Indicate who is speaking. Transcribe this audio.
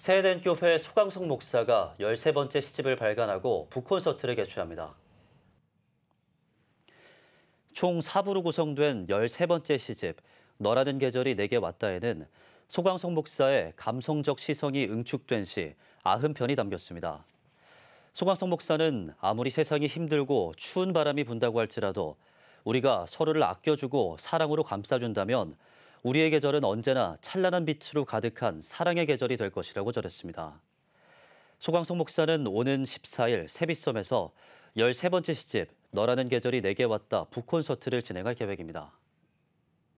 Speaker 1: 세덴 교회 소강석 목사가 13번째 시집을 발간하고 북콘서트를 개최합니다. 총 4부로 구성된 13번째 시집 너라는 계절이 내게 왔다에는 소강석 목사의 감성적 시성이 응축된 시 90편이 담겼습니다. 소강석 목사는 아무리 세상이 힘들고 추운 바람이 분다고 할지라도 우리가 서로를 아껴주고 사랑으로 감싸준다면 우리의 계절은 언제나 찬란한 빛으로 가득한 사랑의 계절이 될 것이라고 전했습니다. 소광석 목사는 오는 14일 세빛섬에서 13번째 시집 너라는 계절이 내게 왔다 북콘서트를 진행할 계획입니다.